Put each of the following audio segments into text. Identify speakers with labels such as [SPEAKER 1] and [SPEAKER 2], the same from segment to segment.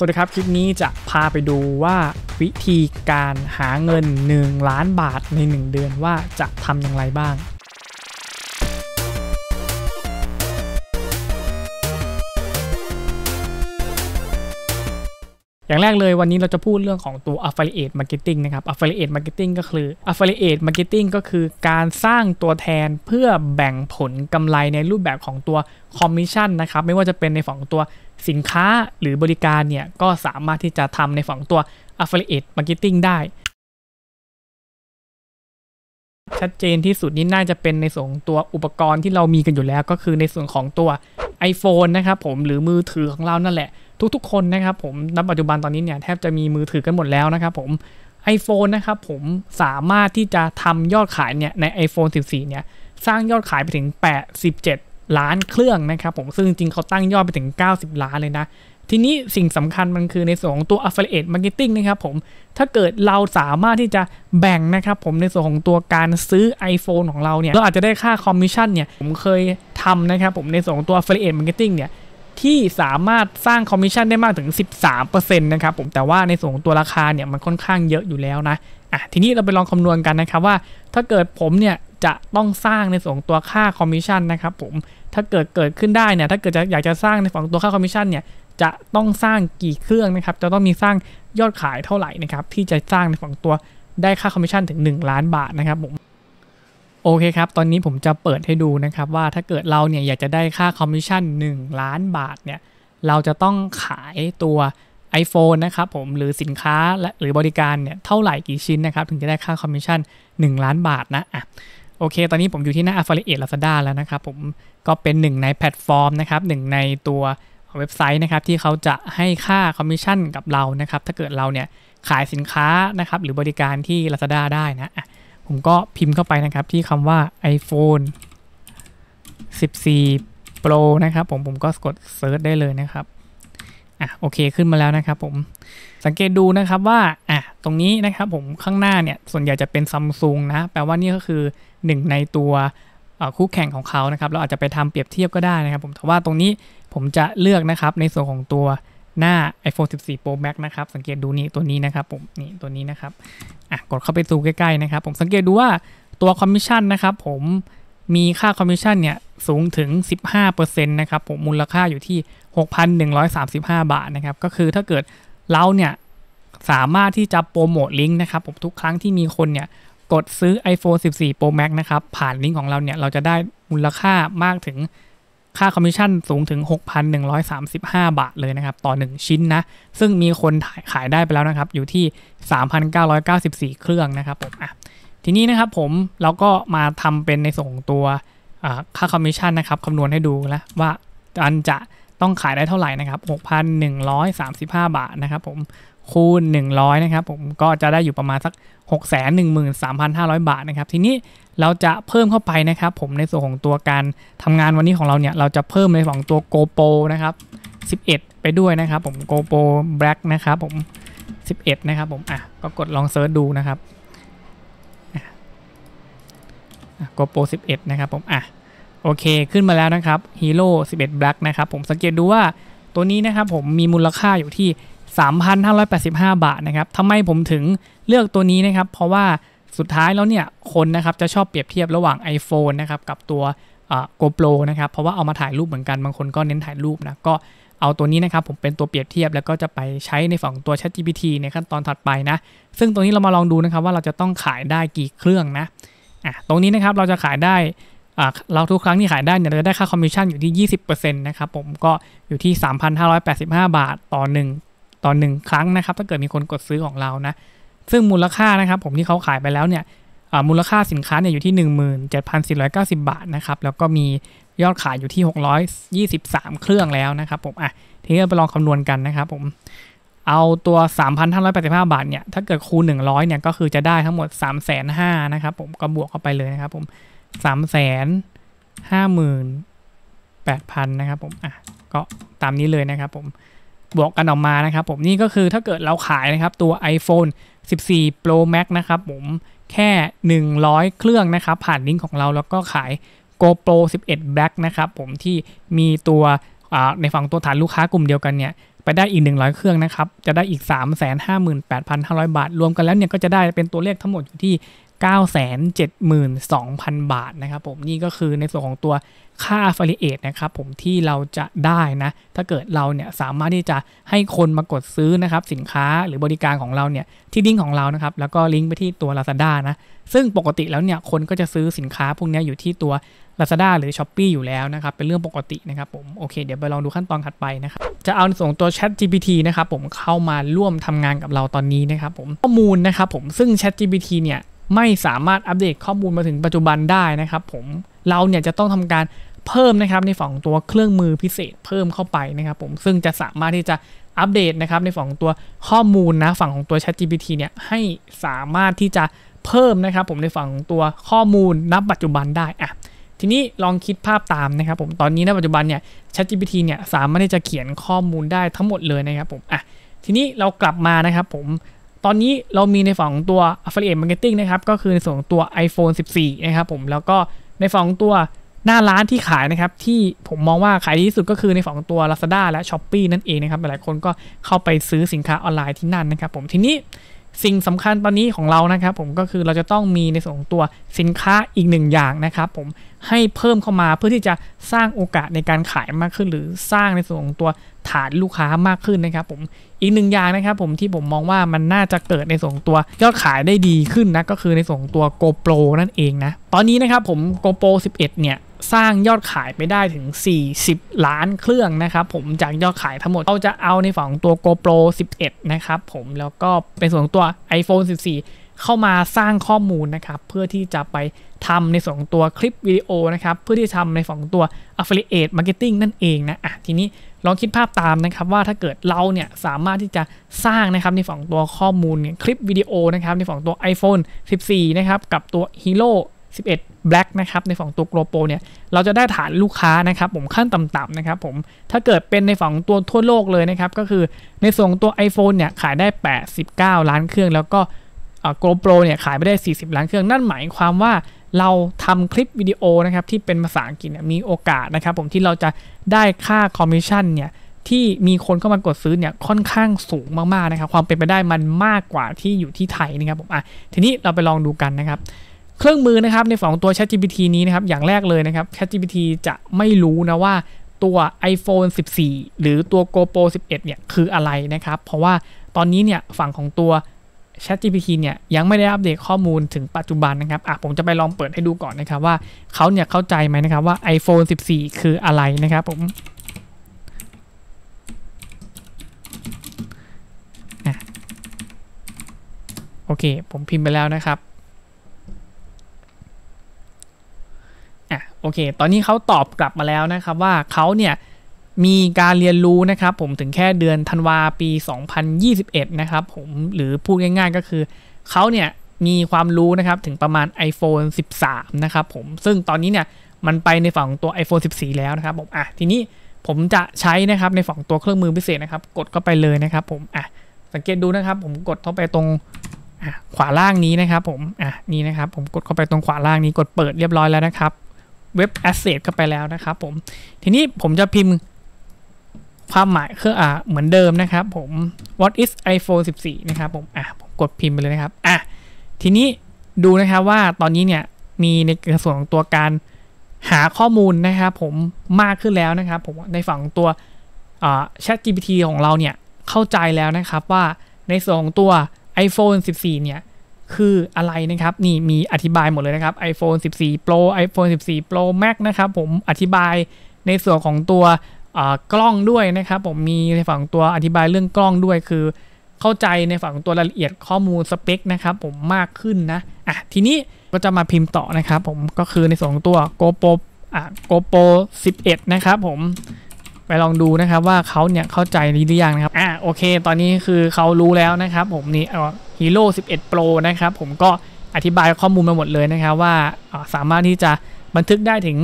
[SPEAKER 1] สวัสดีครับคลิปนี้จะพาไปดูว่า วิธีการหาเงิน 1 ล้านบาทใน 1 เดือนว่าจะทำอย่างไรบ้างอย่างแรกเลยวันนี้เราจะพูดเรื่องของตัว affiliate marketing นะครับ affiliate marketing ก็คือ affiliate marketing ก็คือการสร้างตัวแทนเพื่อแบ่งผลกำไรในรูปแบบของตัวคอมมิชชั่นนะครับไม่ว่าจะเป็นในฝั่งตัวสินค้าหรือบริการเนี่ยก็สามารถที่จะทำในฝั่งตัว affiliate marketing ได้ ชัดเจนที่สุดนี่น่าจะเป็นในส่วนตัวอุปกรณ์ที่เรามีกันอยู่แล้วก็คือในส่วนของตัว iPhone นะครับผมหรือมือถือของเรานั่นแหละทุกๆคนนะครับผม ณ ปัจจุบันตอนนี้เนี่ย แทบจะมีมือถือกันหมดแล้วนะครับผม iPhone นะครับผมสามารถที่จะทำยอดขายเนี่ยใน iPhone 14เนี่ยสร้างยอดขายไปถึง 87 ล้านเครื่องนะครับผมซึ่งจริงเขาตั้งยอดไปถึง 90 ล้านเลยนะ ทีนี้สิ่งสำคัญมันคือในส่วนของตัว affiliate marketing นะครับผมถ้าเกิดเราสามารถที่จะแบ่งนะครับผมในส่วนของตัวการซื้อ iPhone ของเราเนี่ย เราอาจจะได้ค่าคอมมิชชั่นเนี่ยผมเคยทำนะครับผมในส่วนของตัว affiliate marketing เนี่ยที่สามารถสร้างคอมมิชชั่นได้มากถึง 13%นะครับผมแต่ว่าในส่วนของตัวราคาเนี่ยมันค่อนข้างเยอะอยู่แล้วนะอ่ะทีนี้เราไปลองคำนวณกันนะครับว่า ถ้าเกิดผมเนี่ยจะต้องสร้างในส่วนงตัวค่าคอมมิชชั่นนะครับผมถ้าเกิดเกิดขึ้นได้เนี่ยถ้าเกิดจะอยากจะสร้างในฝั่งตัวค่าคอมมิชชั่นเนี่ยจะต้องสร้างกี่เครื่องนะครับจะต้องมีสร้างยอดขายเท่าไหร่นะครับที่จะสร้างในฝั่งตัวได้ค่าคอมมิชชั่นถึง1 ล้านบาทนะครับผมโอเคครับ ตอนนี้ผมจะเปิดให้ดูนะครับว่าถ้าเกิดเราเนี่ยอยากจะได้ค่าคอมมิชชั่น1 ล้านบาทเนี่ยเราจะต้องขายตัว iPhone นะครับผมหรือสินค้าและหรือบริการเนี่ยเท่าไหร่กี่ชิ้นนะครับถึงจะได้ค่าคอมมิชชั่น1 ล้านบาทนะอ่ะโอเค ตอนนี้ผมอยู่ที่หน้า Affiliate Lazada แล้วนะครับผมก็เป็นหนึ่งในแพลตฟอร์มนะครับหนึ่งในตัวเว็บไซต์นะครับที่เขาจะให้ค่าคอมมิชชั่นกับเรานะครับถ้าเกิดเราเนี่ยขายสินค้านะครับหรือบริการที่ Lazada ได้นะอ่ะผมก็พิมพ์เข้าไปนะครับ ที่คำว่า iPhone 14 Pro นะครับ ผมผมก็กดเซิร์ชได้เลยนะครับ อ่ะโอเคขึ้นมาแล้วนะครับผมสังเกตดูนะครับว่า อ่ะตรงนี้นะครับผมข้างหน้าเนี่ยส่วนใหญ่จะเป็นซัมซุงนะแปลว่านี่ก็คือหนึ่งในตัวคู่แข่งของเขานะครับเราอาจจะไปทำเปรียบเทียบก็ได้นะครับผมแต่ว่าตรงนี้ผมจะเลือกนะครับในส่วนของตัวหน้า iPhone 14 Pro Max นะครับ สังเกตดูนี่ตัวนี้นะครับผม นี่ตัวนี้นะครับ อ่ะ กดเข้าไปดูใกล้ๆ นะครับ ผมสังเกตดูว่าตัวคอมมิชชั่นนะครับผม มีค่าคอมมิชชั่นเนี่ยสูงถึง 15%นะครับผม มูลค่าอยู่ที่ 6,135 บาทนะครับ ก็คือถ้าเกิดเราเนี่ยสามารถที่จะโปรโมทลิงก์นะครับผมทุกครั้งที่มีคนเนี่ยกดซื้อ iPhone 14 Pro Max นะครับผ่านลิงก์ของเราเนี่ยเราจะได้มูลค่ามากถึงค่าคอมมิชชั่นสูงถึง 6,135 บาทเลยนะครับ ต่อ 1 ชิ้นนะ ซึ่งมีคนขายได้ไปแล้วนะครับ อยู่ที่ 3,994 เครื่องนะครับผมอ่ะทีนี้นะครับผมเราก็มาทำเป็นในส่งตัวค่าคอมมิชชั่นนะครับคำนวณให้ดูแล้วว่าอันจะต้องขายได้เท่าไหร่นะครับ6,135 บาทนะครับผม คูณ 100นะครับผม ก็จะได้อยู่ประมาณสัก 613,500 บาทนะครับ ทีนี้เราจะเพิ่มเข้าไปนะครับผม ในส่วนของตัวการทำงานวันนี้ของเราเนี่ย เราจะเพิ่มในของตัว GoPro นะครับ11 ไปด้วยนะครับผม GoPro Black นะครับผม 11นะครับผม อ่ะ ก็กดลองเซิร์ชดูนะครับ GoPro 11นะครับผม อ่ะโอเค ขึ้นมาแล้วนะครับฮีโร่11 Black นะครับผมสังเกตดูว่าตัวนี้นะครับผมมีมูลค่าอยู่ที่ 3,585 บาทนะครับทำไมผมถึงเลือกตัวนี้นะครับเพราะว่าสุดท้ายแล้วเนี่ยคนนะครับจะชอบเปรียบเทียบระหว่าง iPhone นะครับกับตัวโกโปรนะครับเพราะว่าเอามาถ่ายรูปเหมือนกันบางคนก็เน้นถ่ายรูปนะก็เอาตัวนี้นะครับผมเป็นตัวเปรียบเทียบแล้วก็จะไปใช้ในฝั่งตัว ChatGPT ในขั้นตอนถัดไปนะ ซึ่งตรงนี้เรามาลองดูนะครับว่าเราจะต้องขายได้กี่เครื่องนะอ่ะตรงนี้นะครับเราจะขายได้เราทุกครั้งที่ขายได้เนี่ยเราจะได้ค่าคอมมิชชั่นอยู่ที่ 20%นะครับผมก็อยู่ที่ 3,585 บาทต่อ1ต่อ1ครั้งนะครับ ถ้าเกิดมีคนกดซื้อของเรานะซึ่งมูลค่านะครับผมที่เขาขายไปแล้วเนี่ยมูลค่าสินค้าเนี่ยอยู่ที่ 17,490 บาทนะครับแล้วก็มียอดขายอยู่ที่ 623 เครื่องแล้วนะครับ ผมอ่ะทีนี้ไปลองคำนวณกันนะครับ ผม เอาตัว 3,585 บาทเนี่ยถ้าเกิดคูณ 100 เนี่ยก็คือจะได้ทั้งหมด 3,500นะครับผมก็บวกเข้าไปเลยนะครับ ผมสามแสนห้าหมื่นแปดพันนะครับผมอ่ะก็ตามนี้เลยนะครับผมบวกกันออกมานะครับผมนี่ก็คือถ้าเกิดเราขายนะครับตัว iPhone 14 Pro Max นะครับผมแค่ 100 เครื่องนะครับผ่านลิงก์ของเรา แล้วก็ขาย GoPro 11 Black นะครับผมที่มีตัวในฝั่งตัวฐานลูกค้ากลุ่มเดียวกันเนี่ย ไปได้อีก 100 เครื่องนะครับ จะได้อีก 358,500 บาท รวมกันแล้วเนี่ยก็จะได้เป็นตัวเลขทั้งหมดอยู่ที่972,000 บาทนะครับผมนี่ก็คือในส่วนของตัวค่า affiliate นะครับผมที่เราจะได้นะถ้าเกิดเราเนี่ยสามารถที่จะให้คนมากดซื้อนะครับสินค้าหรือบริการของเราเนี่ยที่ลิงก์ของเรานะครับแล้วก็ลิงก์ไปที่ตัว Lazada นะซึ่งปกติแล้วเนี่ยคนก็จะซื้อสินค้า พวกนี้อยู่ที่ตัว Lazada หรือ s h อ p e e อยู่แล้วนะครับเป็นเรื่องปกตินะครับผมโอเค เดี๋ยวไปลองดูขั้นตอนถัดไปนะครับจะเอาส่งตัว Chat GPT นะครับผมเข้ามาร่วมทำงานกับเราตอนนี้นะครับผมข้อมูลนะครับผมซึ่ง Chat GPT เนี่ยไม่สามารถอัปเดตข้อมูลมาถึงปัจจุบันได้นะครับ ผมเราเนี่ยจะต้องทำการเพิ่มนะครับ ในฝั่งตัวเครื่องมือพิเศษเพิ่มเข้าไปนะครับ ผมซึ่งจะสามารถที่จะอัปเดตนะครับ ในฝั่งตัวข้อมูลนะฝั่งของตัว ChatGPT เนี่ยให้สามารถที่จะเพิ่มนะครับ ผมในฝั่งตัวข้อมูลณปัจจุบันได้อะทีนี้ลองคิดภาพตามนะครับ ผมตอนนี้ณปัจจุบันเนี่ย ChatGPT เนี่ยสามารถที่จะเขียนข้อมูลได้ทั้งหมดเลยนะครับผมอะทีนี้เรากลับมานะครับผมตอนนี้เรามีในฝั่งองตัว affiliate marketing นะครับ ก็คือในส่วนของตัว iPhone 14 นะครับผม แล้วก็ในฝั่งองตัวหน้าร้านที่ขายนะครับ ที่ผมมองว่าขายดีที่สุดก็คือในฝั่งตัว Lazada และ s h อ p e e นั่นเองนะครับ หลายคนก็เข้าไปซื้อสินค้าออนไลน์ที่นั่นนะครับผม ทีนี้สิ่งสำคัญตอนนี้ของเรานะครับผม ก็คือเราจะต้องมีในส่วนของตัวสินค้าอีกหนึ่งอย่างนะครับผมให้เพิ่มเข้ามาเพื่อที่จะสร้างโอกาสในการขายมากขึ้น หรือสร้างในส่วนของตัวฐานลูกค้ามากขึ้นนะครับผมอีกหนึ่งอย่างนะครับผมที่ผมมองว่ามันน่าจะเกิดในส่วนตัวยอดขายได้ดีขึ้นนะก็คือในส่วนตัว GoPro นั่นเองนะตอนนี้นะครับผม GoPro 11 เนี่ยสร้างยอดขายไปได้ถึง 40 ล้านเครื่องนะครับผมจากยอดขายทั้งหมดเราจะเอาในฝั่งตัว GoPro 11 นะครับผมแล้วก็เป็นส่วนตัว iPhone 14เข้ามาสร้างข้อมูลนะครับเพื่อที่จะไปทำในสองตัวคลิปวิดีโอนะครับเพื่อที่จะทำในสองตัว affiliate marketing นั่นเองนะอ่ะทีนี้ลองคิดภาพตามนะครับ ว่าถ้าเกิดเราเนี่ยสามารถที่จะสร้างนะครับในสองตัวข้อมูลคลิปวิดีโอนะครับในสองตัว iPhone 14นะครับกับตัว Hero 11 Black นะครับในฝั่งตัวโกลโปเนี่ย เราจะได้ฐานลูกค้านะครับผมขั้นต่ำๆนะครับผมถ้าเกิดเป็นในฝั่งตัวทั่วโลกเลยนะครับก็คือในส่วนตัว iPhone เนี่ยขายได้ 89 ล้านเครื่อง แล้วก็โกโปรเนี่ยขายไม่ได้ 40 ล้านเครื่อง นั่นหมายความว่าเราทำคลิปวิดีโอนะครับที่เป็นภาษาอังกฤษเนี่ยมีโอกาสนะครับผมที่เราจะได้ค่าคอมมิชชั่นเนี่ยที่มีคนเข้ามากดซื้อเนี่ยค่อนข้างสูงมากๆนะครับความเป็นไปได้มันมากกว่าที่อยู่ที่ไทยนะครับผมอ่ะทีนี้เราไปลองดูกันนะครับเครื่องมือนะครับในฝั่งตัว ChatGPT นี้นะครับอย่างแรกเลยนะครับ ChatGPT จะไม่รู้นะว่าตัว iPhone 14 หรือตัว GoPro 11 เนี่ยคืออะไรนะครับเพราะว่าตอนนี้เนี่ยฝั่งของตัว ChatGPT เนี่ยยังไม่ได้อัปเดตข้อมูลถึงปัจจุบันนะครับอ่ะผมจะไปลองเปิดให้ดูก่อนนะครับ ว่าเขาเนี่ยเข้าใจไหมนะครับว่า iPhone 14 คืออะไรนะครับ ผมโอเคผมพิมพ์ไปแล้วนะครับอ่ะโอเค ตอนนี้เขาตอบกลับมาแล้วนะครับว่าเขาเนี่ยมีการเรียนรู้นะครับผมถึงแค่เดือนธันวาปี 2021นะครับผมหรือพูดง่าย ๆก็คือ เขาเนี่ยมีความรู้นะครับถึงประมาณ iPhone 13นะครับผมซึ่งตอนนี้เนี่ยมันไปในฝั่งตัว iPhone 14 แล้วนะครับผมอ่ะทีนี้ผมจะใช้นะครับในฝั่งตัวเครื่องมือพิเศษนะครับกดเข้าไปเลยนะครับผมอ่ะสังเกตดูนะครับผมกดเข้าไปตรงขวาล่างนี้นะครับผมอ่ะนี่นะครับผมกดเข้าไปตรงขวาล่างนี้ กดเปิดเรียบร้อยแล้วนะครับเว็บแอสเซทเข้าไปแล้วนะครับผมทีนี้ผมจะพิมพ์ความหมายคืออ่าเหมือนเดิมนะครับผม what is iPhone 14 นะครับผมอ่ะผมกดพิมพ์ไปเลยนะครับอ่ะทีนี้ดูนะครับว่าตอนนี้เนี่ยมีในส่วนของตัวการหาข้อมูลนะครับผมมากขึ้นแล้วนะครับ ผมในฝั่งตัวแชท GPT ของเราเนี่ยเข้าใจแล้วนะครับว่าในส่วนของตัว iPhone 14 เนี่ยคืออะไรนะครับนี่มีอธิบายหมดเลยนะครับ iPhone 14 Pro iPhone 14 Pro Max นะครับผมอธิบายในส่วนของตัวกล้องด้วยนะครับผมมีในฝั่งตัวอธิบายเรื่องกล้องด้วยคือ เข้าใจในฝั่งตัวรายละเอียดข้อมูลสเปคนะครับผมมากขึ้นนะอ่ะทีนี้ก็จะมาพิมพ์ต่อนะครับผมก็คือในส่วนองตัว GoPro อ่ะ GoPro 11นะครับผมไปลองดูนะครับว่าเขาเนี่ยเข้าใจหรือยังนะครับอ่ะโอเค ตอนนี้คือเขารู้แล้วนะครับผมนี่ฮีโร่11 Pro นะครับผมก็อธิบายข้อมูลมาหมดเลยนะครับว่าสามารถที่จะบันทึกได้ถึง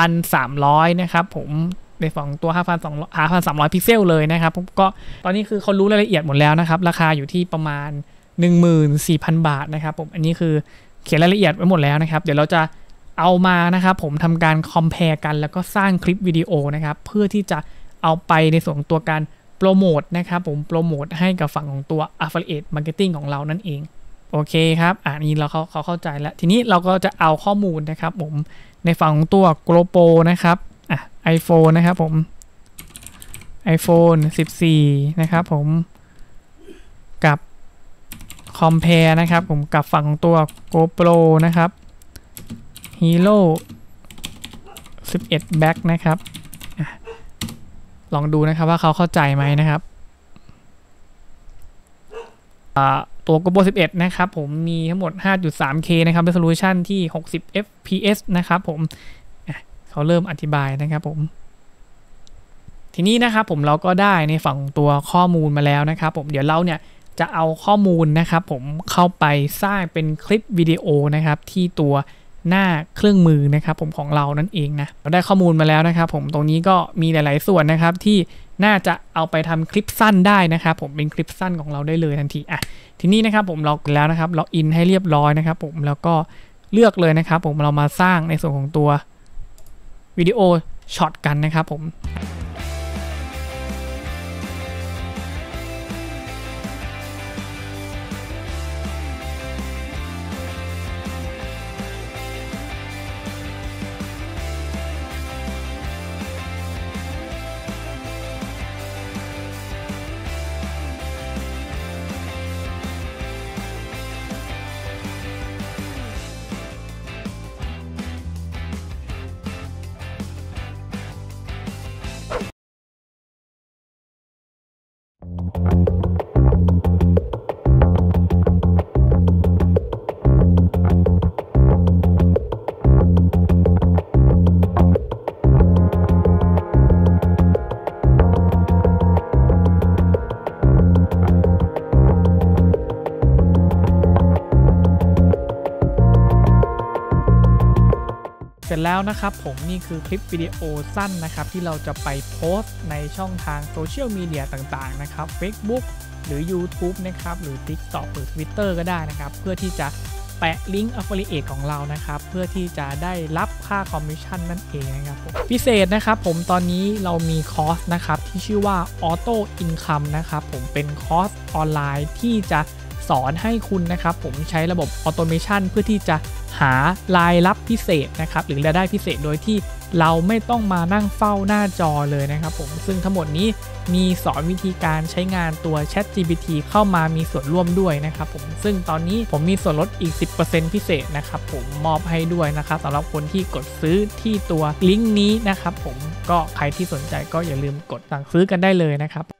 [SPEAKER 1] 5,300นะครับผมในสองตัว5,300 พิกเซลเลยนะครับก็ตอนนี้คือเขารู้รายละเอียดหมดแล้วนะครับ ราคาอยู่ที่ประมาณ 14,000 บาทนะครับ ผมอันนี้คือเขียนรายละเอียดไว้หมดแล้วนะครับ เดี๋ยวเราจะเอามานะครับ ผมทำการคอมเพลกัน แล้วก็สร้างคลิปวิดีโอนะครับ เพื่อที่จะเอาไปในส่วนตัวการโปรโมทนะครับ ผมโปรโมทให้กับฝั่งของตัว Affiliate Marketing ของเรานั่นเองโอเคครับอันนี้เราเขาเขาเข้าใจแล้วทีนี้เราก็จะเอาข้อมูลนะครับ ผมในฝั่งของตัวโกลโปนะครับ iPhone นะครับผม iPhone 14 นะครับผม กับ Compare นะครับผม กับฝั่งของตัว GoPro นะครับ Hero 11 Back นะครับลองดูนะครับว่าเขาเข้าใจไหมนะครับ ตัว GoPro 11 นะครับผมมีทั้งหมด 5.3K นะครับ Resolution ที่60 fps นะครับผมเขาเริ่มอธิบายนะครับผม ทีนี้นะครับผมเราก็ได้ในฝั่งตัวข้อมูลมาแล้วนะครับผม เดี๋ยวเราเนี่ยจะเอาข้อมูลนะครับผมเข้าไปสร้างเป็นคลิปวิดีโอนะครับ ที่ตัวหน้าเครื่องมือนะครับ ผมของเรานั่นเองนะ เราได้ข้อมูลมาแล้วนะครับผม ตรงนี้ก็มีหลาย ๆส่วนนะครับที่น่าจะเอาไปทำคลิปสั้นได้นะครับผมเป็นคลิปสั้นของเราได้เลยทันที อ่ะ ทีนี้นะครับผมเราแล้วนะครับล็อกอินให้เรียบร้อยนะครับ ผมแล้วก็เลือกเลยนะครับ ผมเรามาสร้างในส่วนของตัววิดีโอช็อตกันนะครับผมร็จแล้วนะครับผมนี่คือคลิปวิดีโอสั้นนะครับที่เราจะไปโพสต์ในช่องทางโซเชียลมีเดียต่าง ๆ นะครับ Facebook หรือ YouTube นะครับหรือ TikTok หรือ Twitter ก็ได้นะครับ เพื่อที่จะแปะลิงก์ Affiliate ของเรานะครับเพื่อที่จะได้รับค่าคอมมิชชั่นนั่นเองนะครับผมพิเศษนะครับผมตอนนี้เรามีคอร์สนะครับที่ชื่อว่า Auto Income นะครับผมเป็นคอร์สออนไลน์ที่จะสอนให้คุณนะครับผมใช้ระบบออโตเมชันเพื่อที่จะหารายรับพิเศษนะครับหรือรายได้พิเศษโดยที่เราไม่ต้องมานั่งเฝ้าหน้าจอเลยนะครับผมซึ่งทั้งหมดนี้มีสอนวิธีการใช้งานตัว Chat GPT เข้ามามีส่วนร่วมด้วยนะครับผมซึ่งตอนนี้ผมมีส่วนลดอีก 10%พิเศษนะครับผมมอบให้ด้วยนะครับสำหรับคนที่กดซื้อที่ตัวลิงก์นี้นะครับผมก็ใครที่สนใจก็อย่าลืมกดสั่งซื้อกันได้เลยนะครับ